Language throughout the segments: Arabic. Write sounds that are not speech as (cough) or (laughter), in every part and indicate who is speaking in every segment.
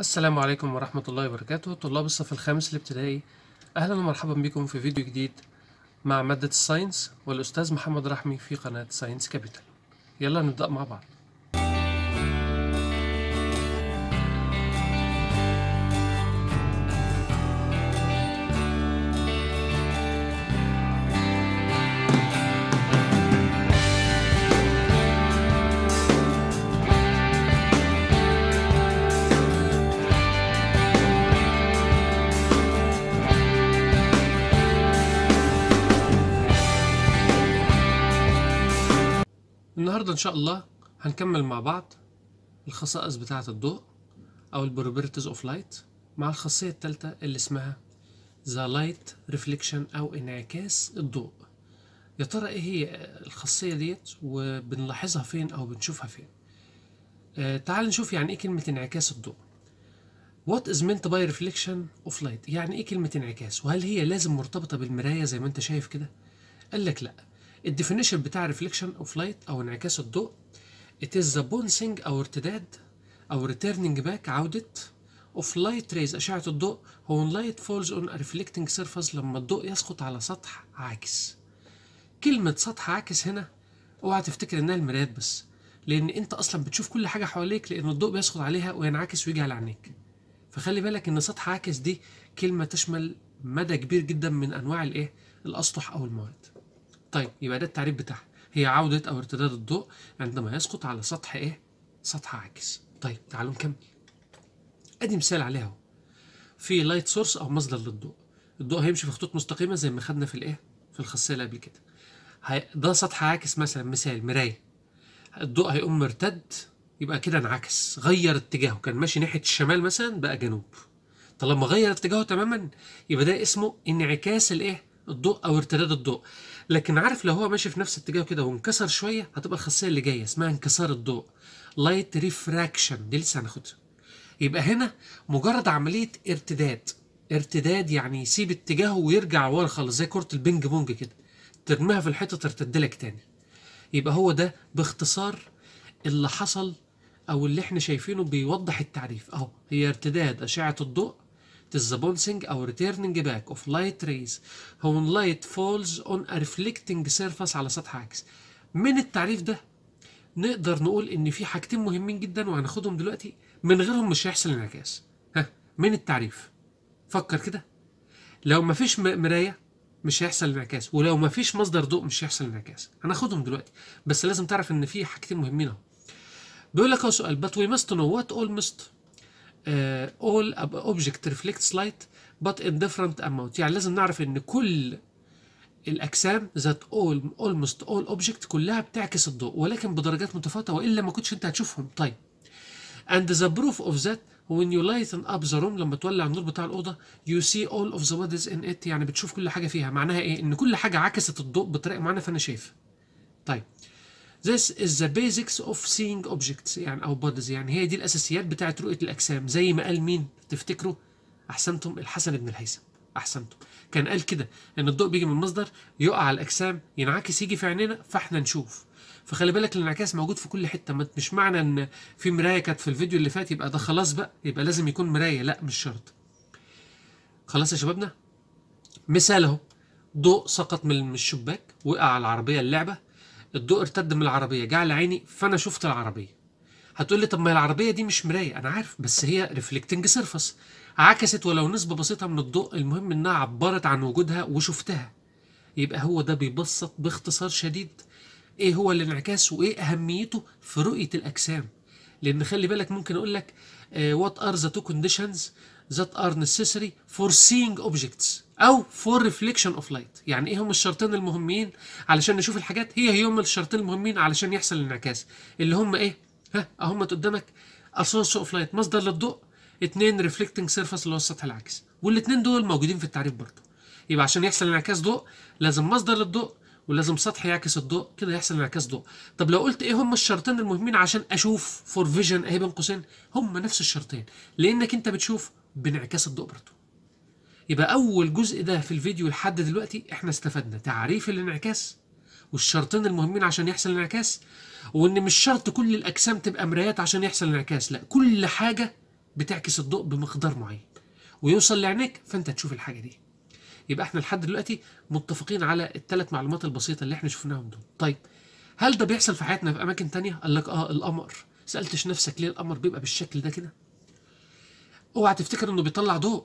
Speaker 1: السلام عليكم ورحمة الله وبركاته طلاب الصف الخامس الابتدائي أهلا ومرحبا بكم في فيديو جديد مع مادة الساينس والأستاذ محمد رحمي في قناة ساينس كابيتال يلا نبدأ مع بعض شاء الله هنكمل مع بعض الخصائص بتاعة الضوء أو البروبرتيز أوف لايت مع الخاصية التالتة اللي اسمها ذا لايت ريفليكشن أو انعكاس الضوء يا ترى إيه هي الخاصية ديت وبنلاحظها فين أو بنشوفها فين آه تعال نشوف يعني إيه كلمة انعكاس الضوء What is meant by reflection of light يعني إيه كلمة انعكاس وهل هي لازم مرتبطة بالمراية زي ما أنت شايف كده قال لك لأ الديفينيشن بتاع ريفليكشن اوف لايت أو انعكاس الضوء it is the bouncing أو ارتداد أو returning back عودة of light rays أشعة الضوء هو when light falls on a reflecting surface لما الضوء يسقط على سطح عاكس كلمة سطح عاكس هنا اوعى تفتكر انها المرايات بس لان انت اصلا بتشوف كل حاجة حواليك لان الضوء بيسقط عليها وينعكس ويجي على عينيك فخلي بالك ان سطح عاكس دي كلمة تشمل مدى كبير جدا من انواع الايه الاسطح او المواد طيب يبقى ده التعريف بتاعها هي عودة أو ارتداد الضوء عندما يسقط على سطح إيه؟ سطح عاكس طيب تعالوا نكمل أدي مثال عليها أهو في لايت سورس أو مصدر للضوء الضوء هيمشي في خطوط مستقيمة زي ما خدنا في الإيه؟ في الخاصية اللي قبل كده هي... ده سطح عاكس مثلا مثال مراية الضوء هيقوم مرتد يبقى كده انعكس غير اتجاهه كان ماشي ناحية الشمال مثلا بقى جنوب طالما غير اتجاهه تماما يبقى ده اسمه انعكاس الايه الضوء او ارتداد الضوء لكن عارف لو هو ماشي في نفس اتجاهه كده وانكسر شويه هتبقى الخاصيه اللي جايه اسمها انكسار الضوء لايت ريفراكشن دي لسه هناخدها يبقى هنا مجرد عمليه ارتداد ارتداد يعني يسيب اتجاهه ويرجع ورا خالص زي كره البينج بونج كده ترميها في الحيطه ترتد لك تاني يبقى هو ده باختصار اللي حصل او اللي احنا شايفينه بيوضح التعريف اهو هي ارتداد اشعه الضوء It is the bouncing أو returning back of light rays when light falls on a reflecting surface على سطح عكسي. من التعريف ده نقدر نقول إن في حاجتين مهمين جدا وهناخدهم دلوقتي من غيرهم مش هيحصل انعكاس. ها من التعريف فكر كده لو مفيش مراية مش هيحصل انعكاس ولو مفيش مصدر ضوء مش هيحصل انعكاس هناخدهم دلوقتي بس لازم تعرف إن في حاجتين مهمين أهو. بيقول لك اهو سؤال but we must know what all must آه، all object reflects light but in different amount يعني لازم نعرف ان كل الاجسام ذات all almost all object كلها بتعكس الضوء ولكن بدرجات متفاوته والا ما كنتش انت هتشوفهم طيب and the proof of that when you lighten up the room لما تولع النور بتاع الاوضه you see all of the bodies in it يعني بتشوف كل حاجه فيها معناها ايه ان كل حاجه عكست الضوء بطريقه معينه فانا شايفها طيب This is the basics of seeing objects يعني أو bodies يعني هي دي الأساسيات بتاعة رؤية الأجسام زي ما قال مين تفتكروا أحسنتم الحسن بن الهيثم أحسنتم كان قال كده إن الضوء بيجي من مصدر يقع على الأجسام ينعكس يجي في عينينا فإحنا نشوف فخلي بالك الانعكاس موجود في كل حته مش معنى ان في مرايه كانت في الفيديو اللي فات يبقى ده خلاص بقى يبقى لازم يكون مرايه لا مش شرط خلاص يا شبابنا مثال اهو ضوء سقط من الشباك وقع على العربيه اللعبه الضوء ارتد من العربيه جه على عيني فانا شفت العربيه هتقول لي طب ما العربيه دي مش مرايه انا عارف بس هي ريفلكتنج سيرفس عكست ولو نسبه بسيطه من الضوء المهم انها عبرت عن وجودها وشفتها يبقى هو ده بيبسط باختصار شديد ايه هو الانعكاس وايه اهميته في رؤيه الاجسام لان خلي بالك ممكن اقول لك وات ار ذا تو كونديشنز that are necessary for seeing objects او for reflection of light يعني ايه هم الشرطين المهمين علشان نشوف الحاجات هي هم الشرطين المهمين علشان يحصل الانعكاس اللي هم ايه ها اهم قدامك a source of light مصدر للضوء اتنين reflecting surface اللي هو السطح العكس والاتنين دول موجودين في التعريف برضه يبقى عشان يحصل انعكاس ضوء لازم مصدر للضوء ولازم سطح يعكس الضوء كده يحصل انعكاس ضوء طب لو قلت ايه هم الشرطين المهمين عشان اشوف فور فيجن اهي بين قوسين هم نفس الشرطين لانك انت بتشوف بانعكاس الضوء برضه يبقى أول جزء ده في الفيديو لحد دلوقتي إحنا استفدنا تعريف الانعكاس والشرطين المهمين عشان يحصل انعكاس وإن مش شرط كل الأجسام تبقى مرايات عشان يحصل انعكاس لا كل حاجة بتعكس الضوء بمقدار معين ويوصل لعينيك فأنت تشوف الحاجة دي يبقى احنا لحد دلوقتي متفقين على الثلاث معلومات البسيطه اللي احنا شفناهم دول طيب هل ده بيحصل في حياتنا في اماكن تانية قال لك اه القمر سالتش نفسك ليه القمر بيبقى بالشكل ده كده اوعى تفتكر انه بيطلع ضوء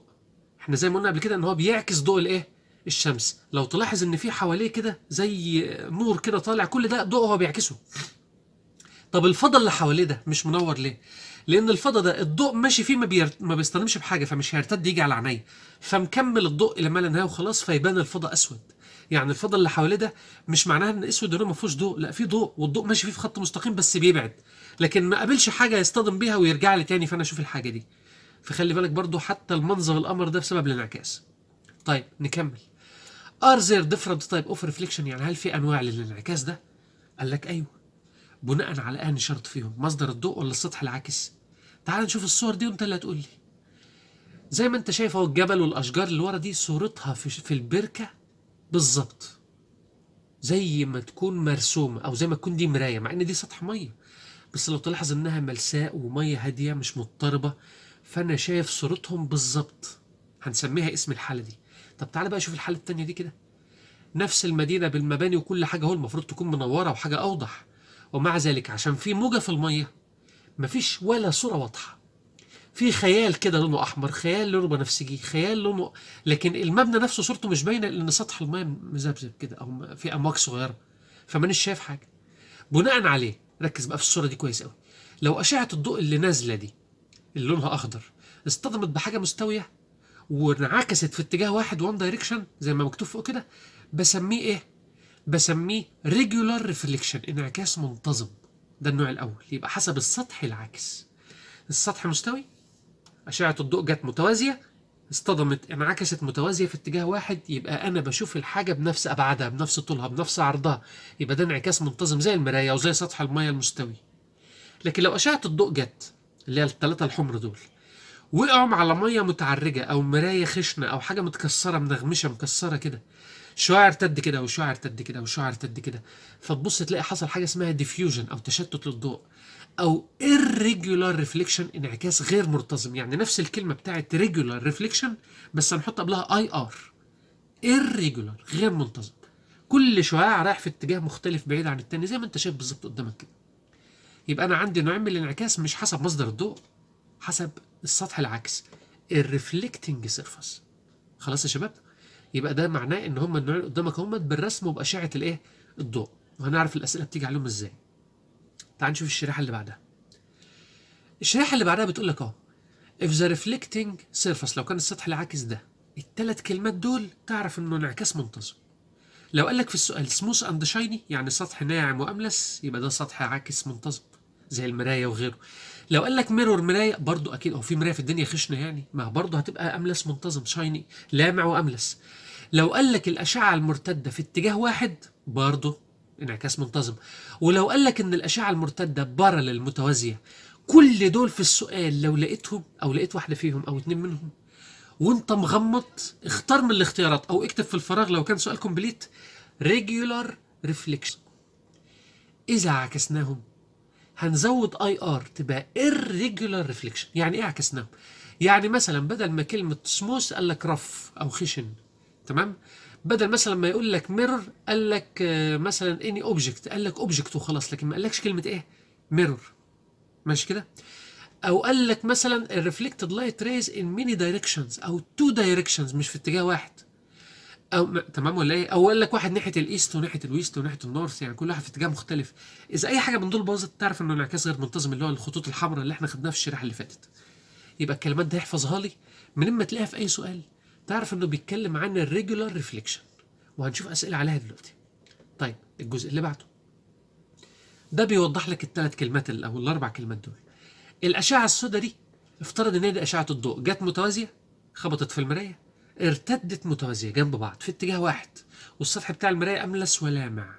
Speaker 1: احنا زي ما قلنا قبل كده ان هو بيعكس ضوء الايه الشمس لو تلاحظ ان في حواليه كده زي نور كده طالع كل ده ضوء هو بيعكسه طب الفضل اللي حواليه ده مش منور ليه لان الفضاء ده الضوء ماشي فيه ما, بير... ما بيصطدمش بحاجه فمش هيرتد يجي على عينيه فمكمل الضوء الى ما لا نهايه وخلاص فيبان الفضاء اسود يعني الفضل اللي حواليه ده مش معناها ان اسود هنا ما فيهوش ضوء لا في ضوء والضوء ماشي فيه في خط مستقيم بس بيبعد لكن ما قابلش حاجه يصطدم بيها ويرجع لي تاني فانا اشوف الحاجه دي فخلي بالك برضو حتى المنظر القمر ده بسبب الانعكاس طيب نكمل ار زير ديفرنت تايب اوف ريفليكشن يعني هل في انواع للانعكاس ده قال لك ايوه بناء على انهي شرط فيهم مصدر الضوء ولا السطح العاكس تعال نشوف الصور دي وانت اللي هتقول لي زي ما انت شايف اهو الجبل والاشجار اللي ورا دي صورتها في, في البركه بالظبط زي ما تكون مرسومه او زي ما تكون دي مرايه مع ان دي سطح ميه بس لو تلاحظ انها ملساء وميه هاديه مش مضطربه فانا شايف صورتهم بالظبط هنسميها اسم الحاله دي طب تعالى بقى شوف الحاله الثانيه دي كده نفس المدينه بالمباني وكل حاجه هو المفروض تكون منوره وحاجه اوضح ومع ذلك عشان في موجه في الميه مفيش ولا صوره واضحه في خيال كده لونه احمر خيال لونه بنفسجي خيال لونه لكن المبنى نفسه صورته مش باينه لان سطح الميه مذبذب كده او في امواج صغيره فمانيش شايف حاجه بناء عليه ركز بقى في الصوره دي كويس قوي لو اشعه الضوء اللي نازله دي اللي لونها اخضر اصطدمت بحاجه مستويه وانعكست في اتجاه واحد وان دايركشن زي ما مكتوب فوق كده بسميه ايه؟ بسميه ريجولار ريفليكشن انعكاس منتظم ده النوع الاول يبقى حسب السطح العاكس السطح مستوي اشعه الضوء جت متوازيه اصطدمت انعكست متوازيه في اتجاه واحد يبقى انا بشوف الحاجه بنفس ابعادها بنفس طولها بنفس عرضها يبقى ده انعكاس منتظم زي المرايه وزي سطح الميه المستوي لكن لو اشعه الضوء جت اللي هي الثلاثه الحمر دول وقعوا على ميه متعرجه او مرايه خشنه او حاجه متكسره منغمشه مكسره كده شعاع ارتد كده وشعاع ارتد كده وشعاع ارتد كده فتبص تلاقي حصل حاجه اسمها ديفيوجن او تشتت للضوء او irregular ريفليكشن انعكاس غير منتظم يعني نفس الكلمه بتاعت regular ريفليكشن بس هنحط قبلها اي ار irregular غير منتظم كل شعاع رايح في اتجاه مختلف بعيد عن التاني زي ما انت شايف بالظبط قدامك كده يبقى انا عندي نوعين من الانعكاس مش حسب مصدر الضوء حسب السطح العكس الريفلكتنج سيرفس خلاص يا شباب يبقى ده معناه ان هم النوعين قدامك هم بالرسم وباشعه الايه الضوء وهنعرف الاسئله بتيجي عليهم ازاي تعال نشوف الشريحه اللي بعدها الشريحه اللي بعدها بتقول لك اهو if the reflecting surface لو كان السطح العاكس ده الثلاث كلمات دول تعرف انه انعكاس منتظم لو قال لك في السؤال سموث اند شايني يعني سطح ناعم واملس يبقى ده سطح عاكس منتظم زي المرايه وغيره لو قال لك ميرور مرايه برضو اكيد هو في مرايه في الدنيا خشنه يعني ما برضو هتبقى املس منتظم شايني لامع واملس لو قال لك الاشعه المرتده في اتجاه واحد برضو انعكاس منتظم ولو قال لك ان الاشعه المرتده بارلل متوازيه كل دول في السؤال لو لقيتهم او لقيت واحده فيهم او اتنين منهم وانت مغمض اختار من الاختيارات او اكتب في الفراغ لو كان سؤال كومبليت ريجولار ريفليكشن اذا عكسناهم هنزود اي ار تبقى irregular ريفليكشن يعني ايه عكسناهم يعني مثلا بدل ما كلمه سموث قال لك رف او خشن تمام بدل مثلا ما يقول لك ميرور قال لك آه، مثلا اني اوبجكت قال لك اوبجكت وخلاص لكن ما قالكش كلمه ايه ميرور ماشي كده او قال لك مثلا الريفلكتد لايت ريز ان ميني دايركشنز او تو دايركشنز مش في اتجاه واحد او تمام ولا ايه او قال لك واحد ناحيه الايست وناحيه الويست وناحيه النورث يعني كل واحد في اتجاه مختلف اذا اي حاجه من دول باظت تعرف انه انعكاس غير منتظم اللي هو الخطوط الحمراء اللي احنا خدناها في الشريحه اللي فاتت يبقى الكلمات دي يحفظها لي من ما تلاقيها في اي سؤال تعرف انه بيتكلم عن الريجولار ريفليكشن وهنشوف اسئله عليها دلوقتي طيب الجزء اللي بعده ده بيوضح لك الثلاث كلمات او الاربع كلمات دول الاشعه السوداء دي افترض ان هي دي اشعه الضوء جت متوازيه خبطت في المرايه ارتدت متوازيه جنب بعض في اتجاه واحد والسطح بتاع المرايه املس ولامع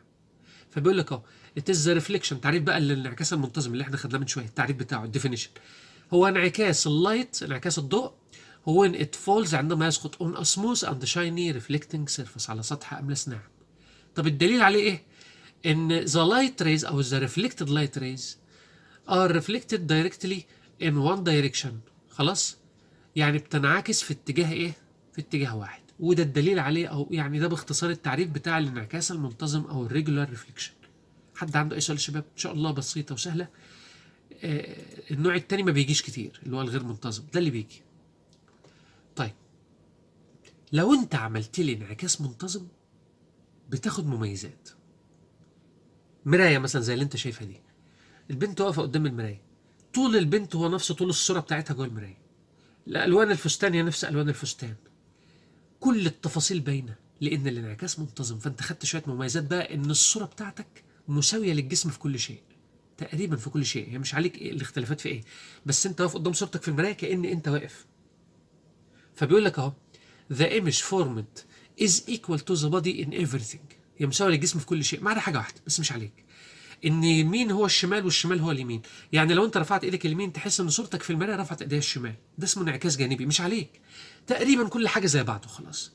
Speaker 1: فبيقول لك اهو ات از ريفليكشن تعريف بقى الانعكاس المنتظم اللي احنا خدناه من شويه التعريف بتاعه الديفينيشن هو انعكاس اللايت انعكاس الضوء هو ان ات فولز عندما يسقط اون ا سموث اند شايني reflecting surface على سطح أملس ناعم. طب الدليل عليه إيه؟ إن ذا لايت ريز أو ذا ريفليكتد لايت ريز are reflected directly in one direction خلاص يعني بتنعكس في اتجاه ايه في اتجاه واحد وده الدليل عليه او يعني ده باختصار التعريف بتاع الانعكاس المنتظم او الريجولار ريفليكشن حد عنده اي سؤال شباب ان شاء الله بسيطه وسهله آه النوع الثاني ما بيجيش كتير اللي هو الغير منتظم ده اللي بيجي طيب لو انت عملت لي انعكاس منتظم بتاخد مميزات مرايه مثلا زي اللي انت شايفها دي البنت واقفه قدام المرايه طول البنت هو نفس طول الصوره بتاعتها جوه المرايه الالوان الفستان هي نفس الوان الفستان كل التفاصيل باينه لان الانعكاس منتظم فانت خدت شويه مميزات بقى ان الصوره بتاعتك مساويه للجسم في كل شيء تقريبا في كل شيء هي يعني مش عليك إيه الاختلافات في ايه بس انت واقف قدام صورتك في المرايه كان انت واقف فبيقول لك اهو the image formed is equal to the body in everything هي مساويه للجسم في كل شيء ما عدا حاجه واحده بس مش عليك ان مين هو الشمال والشمال هو اليمين يعني لو انت رفعت ايدك اليمين تحس ان صورتك في المرايه رفعت ايديها الشمال ده اسمه انعكاس جانبي مش عليك تقريبا كل حاجه زي بعضه خلاص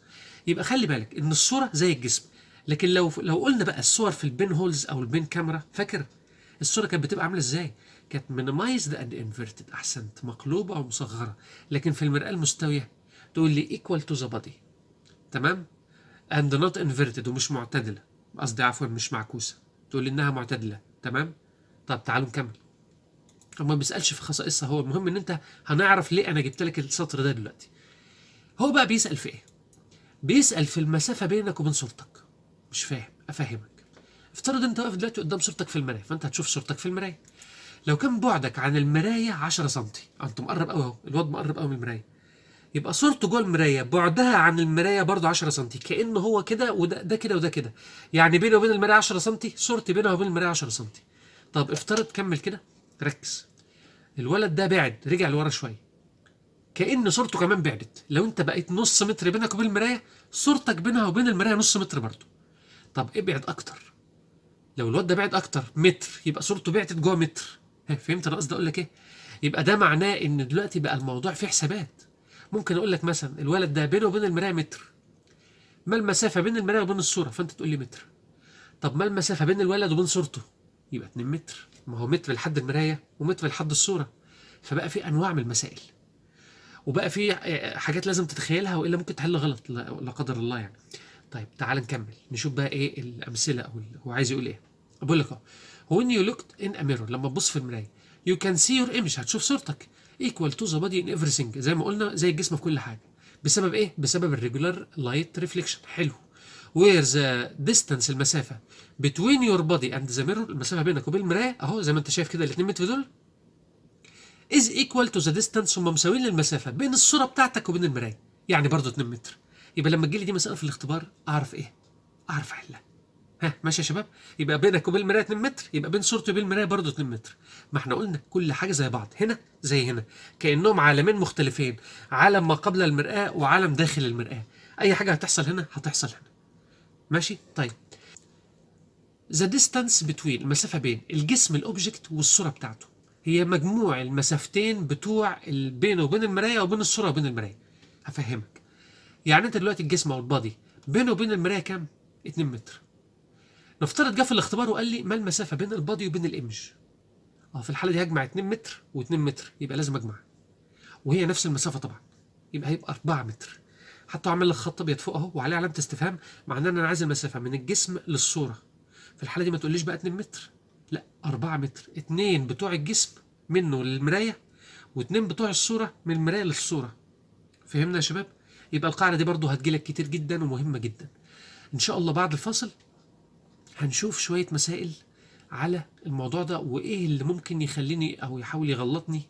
Speaker 1: يبقى خلي بالك ان الصوره زي الجسم لكن لو لو قلنا بقى الصور في البين هولز او البين كاميرا فاكر الصوره كانت بتبقى عامله ازاي كانت مينيمايزد اند انفيرتد احسنت مقلوبه ومصغره لكن في المراه المستويه تقول لي ايكوال تو ذا بودي تمام اند نوت انفيرتد ومش معتدله قصدي عفوا مش معكوسه تقول لي انها معتدله تمام طب تعالوا نكمل هو ما بيسالش في خصائصها هو المهم ان انت هنعرف ليه انا جبت لك السطر ده دلوقتي هو بقى بيسال في ايه بيسال في المسافه بينك وبين صورتك مش فاهم افهمك افترض انت واقف دلوقتي قدام صورتك في المرايه فانت هتشوف صورتك في المرايه لو كان بعدك عن المرايه 10 سم انت مقرب قوي اهو الواد مقرب قوي من المرايه يبقى صورته جوه المرايه بعدها عن المرايه برضه 10 سم كان هو كده وده ده كده وده كده يعني بينه وبين المرايه 10 سم صورتي بينها وبين المرايه 10 سم طب افترض كمل كده ركز الولد ده بعد رجع لورا شويه كان صورته كمان بعدت لو انت بقيت نص متر بينك وبين المرايه صورتك بينها وبين المرايه نص متر برضه طب ابعد اكتر لو الواد ده بعد اكتر متر يبقى صورته بعدت جوه متر فهمت انا قصدي اقول لك ايه يبقى ده معناه ان دلوقتي بقى الموضوع فيه حسابات ممكن اقول لك مثلا الولد ده بينه وبين المرايه متر ما المسافه بين المرايه وبين الصوره فانت تقول لي متر طب ما المسافه بين الولد وبين صورته يبقى 2 متر ما هو متر لحد المرايه ومتر لحد الصوره فبقى في انواع من المسائل وبقى في حاجات لازم تتخيلها والا ممكن تحل غلط لا قدر الله يعني طيب تعال نكمل نشوف بقى ايه الامثله او هو عايز يقول ايه بقول لك اهو when you looked in a mirror لما تبص في المرايه you can see your image هتشوف صورتك ايكوال تو ذا بادي ان everything زي ما قلنا زي الجسم في كل حاجه بسبب ايه بسبب الريجولار لايت ريفليكشن حلو وير ذا ديستانس المسافه بتوين يور بادي اند ذا ميرور المسافه بينك وبين المرايه اهو زي ما انت شايف كده الاثنين متر دول از ايكوال تو ذا ديستانس هم مساويين للمسافه بين الصوره بتاعتك وبين المرايه يعني برضه 2 متر يبقى لما تجيلي دي مساله في الاختبار اعرف ايه اعرف احلها ها ماشي يا شباب يبقى بينك وبين المرايه 2 متر يبقى بين صورتي وبين المرايه برضه 2 متر ما احنا قلنا كل حاجه زي بعض هنا زي هنا كانهم عالمين مختلفين عالم ما قبل المراه وعالم داخل المراه اي حاجه هتحصل هنا هتحصل هنا ماشي طيب ذا ديستانس بتوين المسافه بين الجسم الاوبجكت والصوره بتاعته هي مجموع المسافتين بتوع بينه وبين المرايه وبين الصوره وبين المرايه هفهمك يعني انت دلوقتي الجسم او البادي بينه وبين المرايه كام 2 متر نفترض جه في الاختبار وقال لي ما المسافه بين البادي وبين الايمج اه في الحاله دي هجمع 2 متر و2 متر يبقى لازم اجمع وهي نفس المسافه طبعا يبقى هيبقى 4 متر حتى اعمل لك خط ابيض فوق اهو وعليه علامه استفهام معناه ان انا عايز المسافه من الجسم للصوره في الحاله دي ما تقوليش بقى 2 متر لا 4 متر 2 بتوع الجسم منه للمرايه و2 بتوع الصوره من المرايه للصوره فهمنا يا شباب يبقى القاعده دي برضو هتجيلك كتير جدا ومهمه جدا ان شاء الله بعد الفاصل هنشوف شوية مسائل على الموضوع ده وإيه اللي ممكن يخليني أو يحاول يغلطني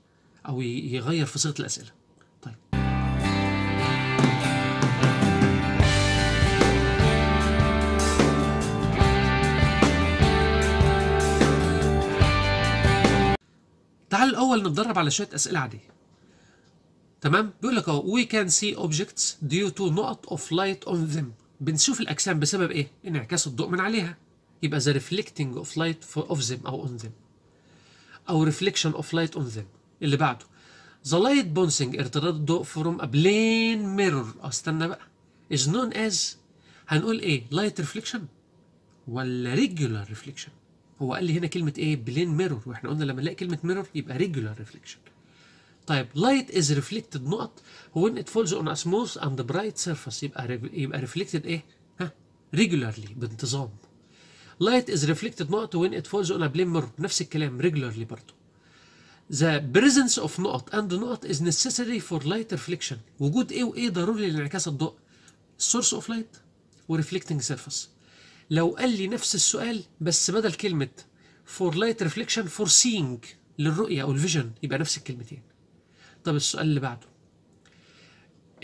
Speaker 1: أو يغير في صيغة الأسئلة طيب تعال الأول نتدرب على شوية أسئلة عادية تمام بيقول لك اهو وي كان سي اوبجكتس ديو تو نقط اوف لايت اون them بنشوف الأجسام بسبب إيه؟ انعكاس الضوء من عليها يبقى the reflecting of light of them أو on them أو reflection of light on them اللي بعده the light bouncing ارتداد الضوء from a plane mirror استنى بقى is known as هنقول ايه light reflection ولا regular reflection هو قال لي هنا كلمة ايه بلين mirror واحنا قلنا لما نلاقي كلمة mirror يبقى ريجولار ريفليكشن طيب light is reflected نقط when وين ات فولز اون اسموث اند bright surface يبقى يبقى reflected ايه ها ريجولارلي بانتظام Light is reflected not when it falls on a plane mirror نفس الكلام regularly برضو The presence of نقط and نقط is necessary for light reflection وجود ايه وايه ضروري لانعكاس الضوء source of light و reflecting surface لو قال لي نفس السؤال بس بدل كلمة for light reflection for seeing للرؤية أو الفيجن يبقى نفس الكلمتين طب السؤال اللي بعده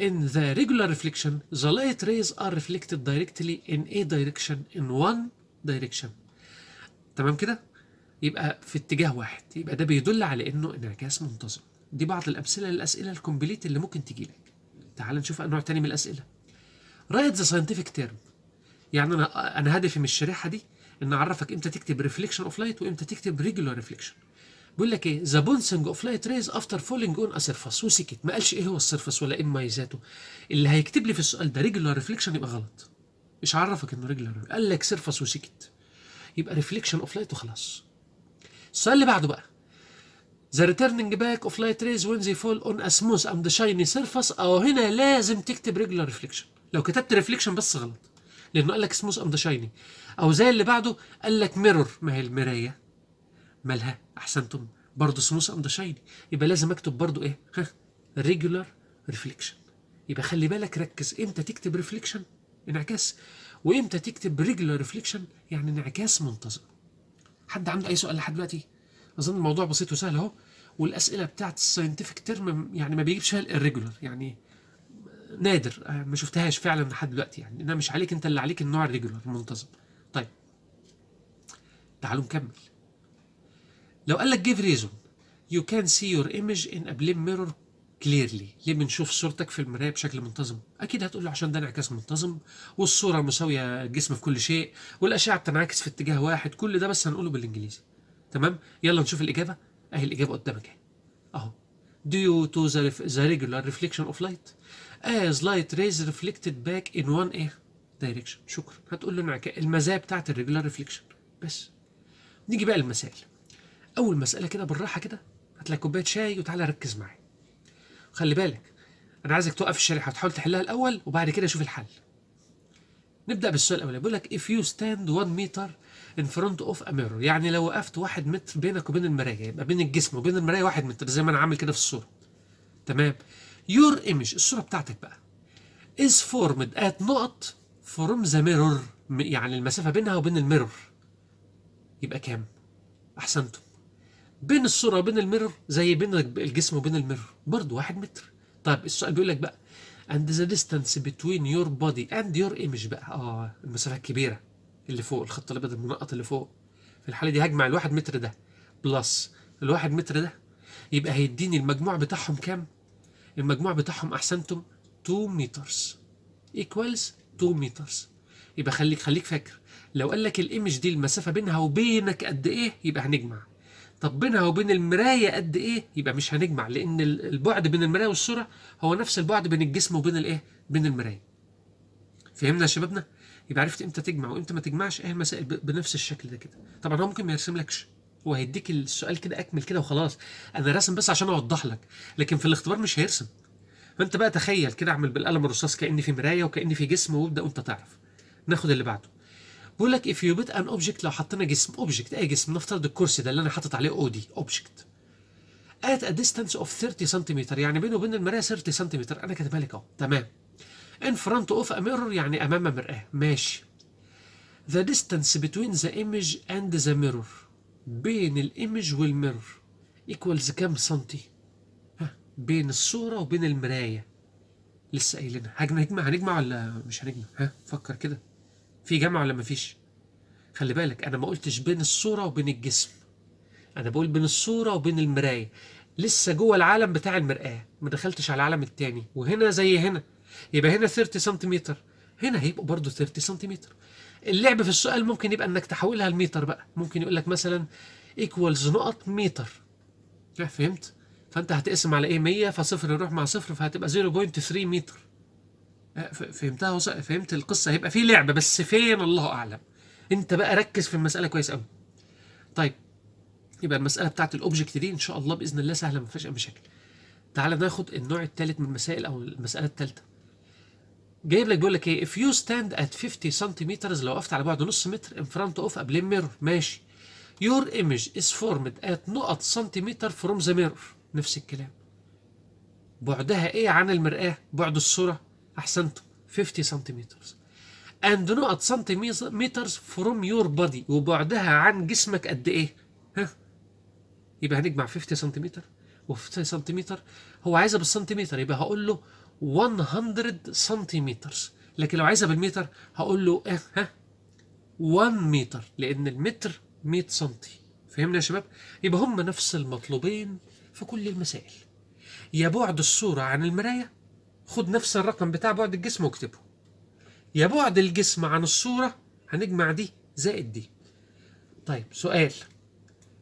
Speaker 1: In the regular reflection the light rays are reflected directly in a direction in one دايركشن تمام كده يبقى في اتجاه واحد يبقى ده بيدل على انه انعكاس منتظم دي بعض الامثله للاسئله الكومبليت اللي ممكن تجي لك تعال نشوف نوع تاني من الاسئله رايت ذا ساينتفك تيرم يعني انا انا هدفي من الشريحه دي ان اعرفك امتى تكتب ريفليكشن اوف لايت وامتى تكتب ريجولار ريفليكشن بيقول لك ايه ذا بونسنج اوف لايت ريز افتر فولينج اون ا سيرفس وسكت ما قالش ايه هو السيرفس ولا ايه مميزاته اللي هيكتب لي في السؤال ده ريجولار ريفليكشن يبقى غلط ايش عرفك انه رجل قال لك سيرفس وسكت يبقى ريفليكشن اوف لايت وخلاص السؤال اللي بعده بقى ذا ريتيرنينج باك اوف لايت ريز وين زي فول اون اسموس ام ذا شايني سيرفس او هنا لازم تكتب ريجولار ريفليكشن لو كتبت ريفليكشن بس غلط لانه قال لك سموث ام ذا شايني او زي اللي بعده قال لك ميرور ما هي المرايه مالها احسنتم برضه سموث ام ذا شايني يبقى لازم اكتب برضه ايه ريجولار (laughs) ريفليكشن يبقى خلي بالك ركز امتى تكتب ريفليكشن انعكاس وامتى تكتب ريجولار ريفليكشن يعني انعكاس منتظم حد عنده اي سؤال لحد دلوقتي اظن الموضوع بسيط وسهل اهو والاسئله بتاعت الساينتفك ترم يعني ما بيجيبش فيها الريجولار يعني نادر آه، ما شفتهاش فعلا لحد دلوقتي يعني انا مش عليك انت اللي عليك النوع الريجولار المنتظم طيب تعالوا نكمل لو قال لك give reason you can see your image in a ميرور mirror كليرلي ليه بنشوف صورتك في المرايه بشكل منتظم اكيد هتقول له عشان ده انعكاس منتظم والصوره مساويه الجسم في كل شيء والاشعه بتنعكس في اتجاه واحد كل ده بس هنقوله بالانجليزي تمام يلا نشوف الاجابه اهي الاجابه قدامك اهي اهو due to the, regular reflection of light as light rays reflected back in one air direction شكرا هتقول له انعكاس المزايا بتاعت الريجولار ريفليكشن بس نيجي بقى للمسائل اول مساله كده بالراحه كده هات لك كوبايه شاي وتعالى ركز معايا خلي بالك انا عايزك توقف الشريحه وتحاول تحلها الاول وبعد كده شوف الحل نبدا بالسؤال الاولاني بيقول لك if you stand 1 meter in front of a mirror يعني لو وقفت 1 متر بينك وبين المرايه يبقى بين الجسم وبين المرايه 1 متر زي ما انا عامل كده في الصوره تمام your image الصوره بتاعتك بقى is formed at نقط from the mirror يعني المسافه بينها وبين الميرور يبقى كام احسنتم بين الصوره وبين الميرور زي بين الجسم وبين الميرور برضه واحد متر طيب السؤال بيقول لك بقى and the distance between your body and your image بقى اه المسافه الكبيره اللي فوق الخط الابيض المنقط اللي فوق في الحاله دي هجمع الواحد متر ده بلس الواحد متر ده يبقى هيديني المجموع بتاعهم كام؟ المجموع بتاعهم احسنتم 2 مترز ايكوالز 2 مترز يبقى خليك خليك فاكر لو قال لك الايمج دي المسافه بينها وبينك قد ايه يبقى هنجمع طب بينها وبين المرايه قد ايه يبقى مش هنجمع لان البعد بين المرايه والصوره هو نفس البعد بين الجسم وبين الايه بين المرايه فهمنا يا شبابنا يبقى عرفت امتى تجمع وامتى ما تجمعش ايه المسائل بنفس الشكل ده كده طبعا هو ممكن ما يرسملكش هو هيديك السؤال كده اكمل كده وخلاص انا راسم بس عشان اوضح لك لكن في الاختبار مش هيرسم فانت بقى تخيل كده اعمل بالقلم الرصاص كان في مرايه وكان في جسم وابدا وانت تعرف ناخد اللي بعده بقول لك if you put an object لو حطينا جسم object اي جسم نفترض الكرسي ده اللي انا حاطط عليه اودي دي object at a distance of 30 سنتيمتر يعني بينه وبين المرايه 30 سنتيمتر انا كاتبها لك اهو تمام in front of a mirror يعني امام مرآه ماشي the distance between the image and the mirror بين الايمج والميرور ايكوالز كام سنتي ها بين الصوره وبين المرايه لسه قايلينها هنجمع هنجمع ولا مش هنجمع ها فكر كده في جامعة ولا مفيش خلي بالك أنا ما قلتش بين الصورة وبين الجسم أنا بقول بين الصورة وبين المراية لسه جوه العالم بتاع المرآة ما دخلتش على العالم التاني وهنا زي هنا يبقى هنا 30 سنتيمتر هنا هيبقوا برضه 30 سنتيمتر اللعب في السؤال ممكن يبقى انك تحولها لمتر بقى ممكن يقول لك مثلا ايكوالز نقط متر فهمت فانت هتقسم على ايه 100 فصفر يروح مع صفر فهتبقى 0.3 متر آه، فهمتها فهمت القصه هيبقى في لعبه بس فين الله اعلم انت بقى ركز في المساله كويس قوي طيب يبقى المساله بتاعت الاوبجكت دي ان شاء الله باذن الله سهله ما فيهاش اي مشاكل تعال ناخد النوع الثالث من المسائل او المساله الثالثه جايب لك بيقول لك ايه if you stand at 50 centimeters لو وقفت على بعد نص متر in front of a blame mirror ماشي your image is formed at نقط سنتيمتر from the mirror نفس الكلام بعدها ايه عن المرآة بعد الصورة احسنت 50 سنتيمتر اند نقط سنتيمتر فروم يور بادي وبعدها عن جسمك قد ايه ها يبقى هنجمع 50 سنتيمتر و50 سنتيمتر هو عايزها بالسنتيمتر يبقى هقول له 100 سنتيمتر لكن لو عايزها بالمتر هقول له إيه؟ ها 1 متر لان المتر 100 سنتي فهمنا يا شباب يبقى هم نفس المطلوبين في كل المسائل يا بعد الصورة عن المراية خد نفس الرقم بتاع بعد الجسم واكتبه يا بعد الجسم عن الصورة هنجمع دي زائد دي طيب سؤال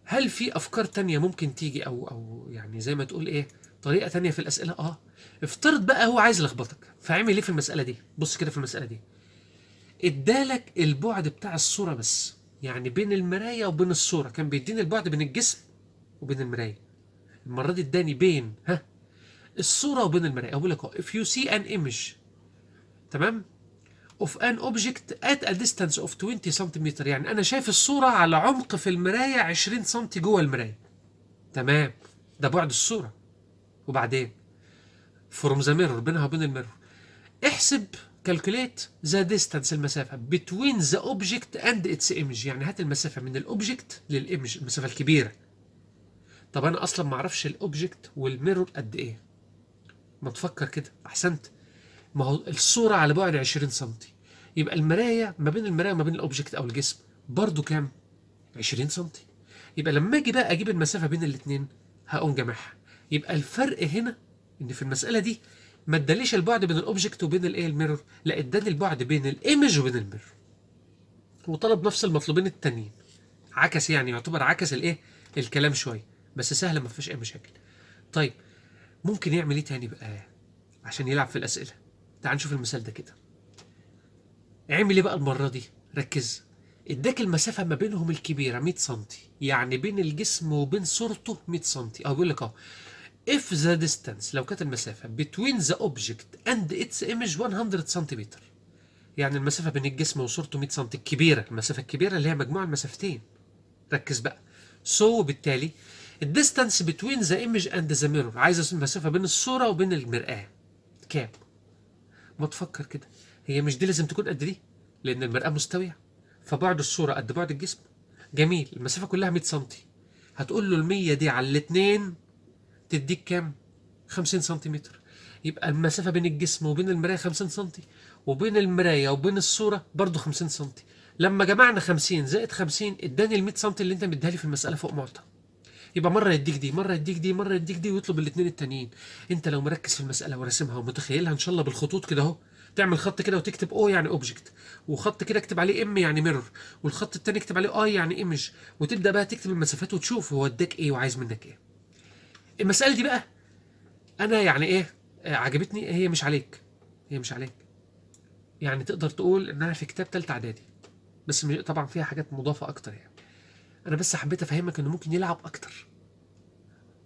Speaker 1: هل في أفكار تانية ممكن تيجي أو أو يعني زي ما تقول إيه طريقة تانية في الأسئلة آه افترض بقى هو عايز يلخبطك فعمل إيه في المسألة دي بص كده في المسألة دي ادالك البعد بتاع الصورة بس يعني بين المراية وبين الصورة كان بيديني البعد بين الجسم وبين المراية المرة دي اداني بين ها الصوره وبين المرايه بقول لك if you see an image تمام of an object at a distance of 20 سنتيمتر يعني انا شايف الصوره على عمق في المرايه 20 سم جوه المرايه تمام ده بعد الصوره وبعدين from the mirror بينها وبين الميرور احسب calculate the distance المسافه between the object and its image يعني هات المسافه من الاوبجكت للايمج المسافه الكبيره طب انا اصلا ما اعرفش الاوبجكت والميرور قد ايه ما تفكر كده احسنت ما هو الصوره على بعد 20 سم يبقى المرايه ما بين المرايه وما بين الاوبجكت او الجسم برضو كام 20 سم يبقى لما اجي بقى اجيب المسافه بين الاثنين هقوم جامعها يبقى الفرق هنا ان في المساله دي ما اداليش البعد بين الاوبجكت وبين الايه الميرور لا اداني البعد بين الايمج وبين الميرور وطلب نفس المطلوبين التانيين عكس يعني يعتبر عكس الايه الكلام شويه بس سهله ما فيهاش اي مشاكل طيب ممكن يعمل ايه تاني بقى عشان يلعب في الاسئله تعال نشوف المثال ده كده اعمل ايه بقى المره دي ركز اداك المسافه ما بينهم الكبيره 100 سم يعني بين الجسم وبين صورته 100 سم اه بيقول لك اهو if the distance لو كانت المسافة between the object and its image 100 سم يعني المسافة بين الجسم وصورته 100 سم الكبيرة المسافة الكبيرة اللي هي مجموع المسافتين ركز بقى so بالتالي الديستانس بتوين ذا ايمج اند ذا ميرور عايز المسافه بين الصوره وبين المراه كام ما تفكر كده هي مش دي لازم تكون قد دي لان المراه مستويه فبعد الصوره قد بعد الجسم جميل المسافه كلها 100 سم هتقول له ال 100 دي على الاثنين تديك كام 50 سنتيمتر يبقى المسافه بين الجسم وبين المرايه 50 سم وبين المرايه وبين الصوره برضه 50 سم لما جمعنا 50 زائد 50 اداني ال 100 سم اللي انت مديها لي في المساله فوق معطى يبقى مره يديك دي مره يديك دي مره يديك دي ويطلب الاثنين التانيين انت لو مركز في المساله وراسمها ومتخيلها ان شاء الله بالخطوط كده اهو تعمل خط كده وتكتب او يعني اوبجكت وخط كده اكتب عليه ام يعني ميرور والخط التاني اكتب عليه اي يعني ايمج وتبدا بقى تكتب المسافات وتشوف هو اداك ايه وعايز منك ايه المساله دي بقى انا يعني ايه آه، عجبتني هي مش عليك هي مش عليك يعني تقدر تقول انها في كتاب تالتة اعدادي بس طبعا فيها حاجات مضافه اكتر يعني انا بس حبيت افهمك انه ممكن يلعب اكتر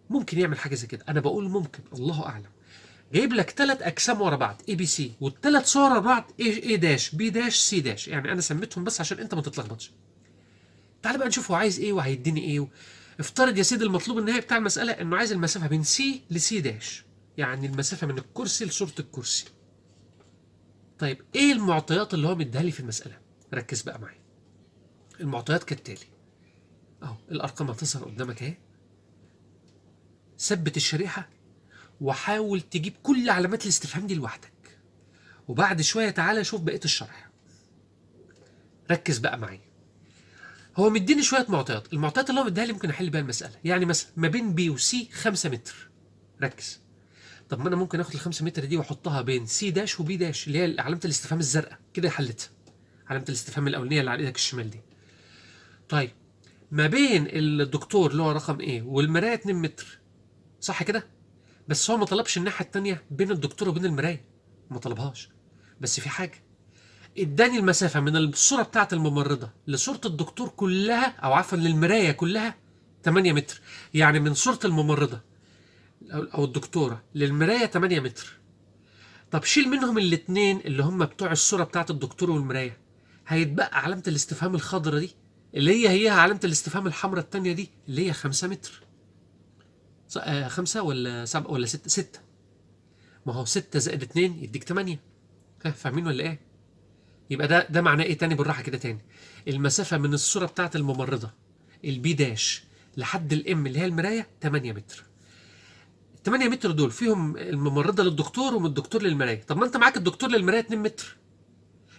Speaker 1: ممكن يعمل حاجه زي كده انا بقول ممكن الله اعلم جايب لك ثلاث اجسام ورا بعض اي بي سي والثلاث صور ورا بعض اي داش بي داش سي داش يعني انا سميتهم بس عشان انت ما تتلخبطش تعال بقى نشوف هو عايز ايه وهيديني ايه و... افترض يا سيدي المطلوب النهائي بتاع المساله انه عايز المسافه بين سي لسي داش يعني المسافه من الكرسي لصوره الكرسي طيب ايه المعطيات اللي هو مديها لي في المساله ركز بقى معايا المعطيات كالتالي اهو الارقام هتظهر قدامك اهي ثبت الشريحه وحاول تجيب كل علامات الاستفهام دي لوحدك وبعد شويه تعالى شوف بقيه الشرح ركز بقى معايا هو مديني شويه معطيات المعطيات اللي هو مديها لي ممكن احل بيها المساله يعني مثلا ما بين بي وسي 5 متر ركز طب ما انا ممكن اخد ال 5 متر دي واحطها بين سي داش وبي داش اللي هي علامه الاستفهام الزرقاء كده حلتها علامه الاستفهام الاولانيه اللي على ايدك الشمال دي طيب ما بين الدكتور اللي هو رقم ايه والمرايه 2 متر صح كده بس هو ما طلبش الناحيه الثانيه بين الدكتور وبين المرايه ما طلبهاش بس في حاجه اداني المسافه من الصوره بتاعه الممرضه لصوره الدكتور كلها او عفوا للمرايه كلها 8 متر يعني من صوره الممرضه او الدكتوره للمرايه 8 متر طب شيل منهم الاثنين اللي هم بتوع الصوره بتاعه الدكتور والمرايه هيتبقى علامه الاستفهام الخضراء دي اللي هي هي علامه الاستفهام الحمراء الثانيه دي اللي هي 5 متر آه، خمسة ولا سبعة ولا ستة ستة ما هو ستة زائد اتنين يديك تمانية ها فاهمين ولا ايه؟ يبقى ده ده معناه ايه تاني بالراحة كده تاني المسافة من الصورة بتاعة الممرضة البي داش لحد الام اللي هي المراية 8 متر 8 متر دول فيهم الممرضة للدكتور ومن الدكتور للمراية طب ما انت معاك الدكتور للمراية 2 متر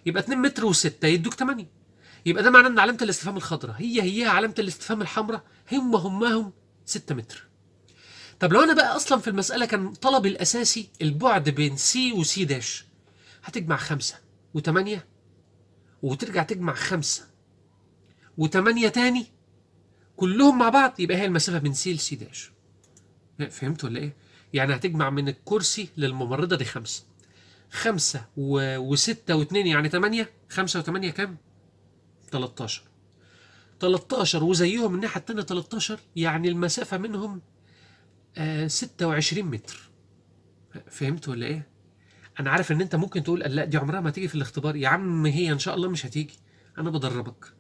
Speaker 1: يبقى 2 متر وستة يدوك 8 يبقى ده معناه ان علامه الاستفهام الخضراء هي هيها علامه الاستفهام الحمراء هم همهم 6 متر طب لو انا بقى اصلا في المساله كان طلبي الاساسي البعد بين سي وسي داش هتجمع خمسة 8 وترجع تجمع خمسة 8 تاني كلهم مع بعض يبقى هي المسافة بين سي لسي داش فهمت ولا ايه؟ يعني هتجمع من الكرسي للممرضة دي خمسة خمسة و... وستة واثنين يعني ثمانية خمسة وثمانية كام؟ 13 13 وزيهم الناحية التانية 13 يعني المسافة منهم 26 آه، متر فهمت ولا ايه؟ انا عارف ان انت ممكن تقول لا دي عمرها ما تيجي في الاختبار يا عم هي ان شاء الله مش هتيجي انا بدربك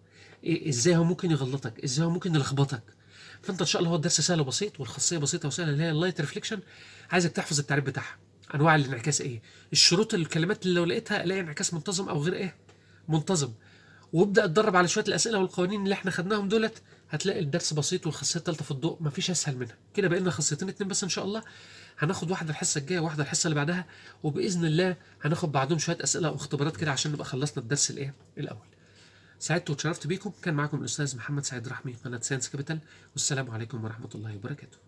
Speaker 1: ازاي هو ممكن يغلطك ازاي هو ممكن يلخبطك فانت ان شاء الله هو الدرس سهل وبسيط والخاصيه بسيطه وسهله اللي هي اللايت ريفليكشن عايزك تحفظ التعريف بتاعها انواع الانعكاس ايه الشروط الكلمات اللي لو لقيتها الاقي انعكاس منتظم او غير ايه منتظم وابدا اتدرب على شويه الاسئله والقوانين اللي احنا خدناهم دولت هتلاقي الدرس بسيط والخاصيه الثالثه في الضوء مفيش اسهل منها كده بقينا خاصيتين اتنين بس ان شاء الله هناخد واحده الحصه الجايه واحده الحصه اللي بعدها وباذن الله هناخد بعدهم شويه اسئله واختبارات كده عشان نبقى خلصنا الدرس الايه الاول سعدت وتشرفت بيكم كان معاكم الاستاذ محمد سعيد رحمي قناه ساينس كابيتال والسلام عليكم ورحمه الله وبركاته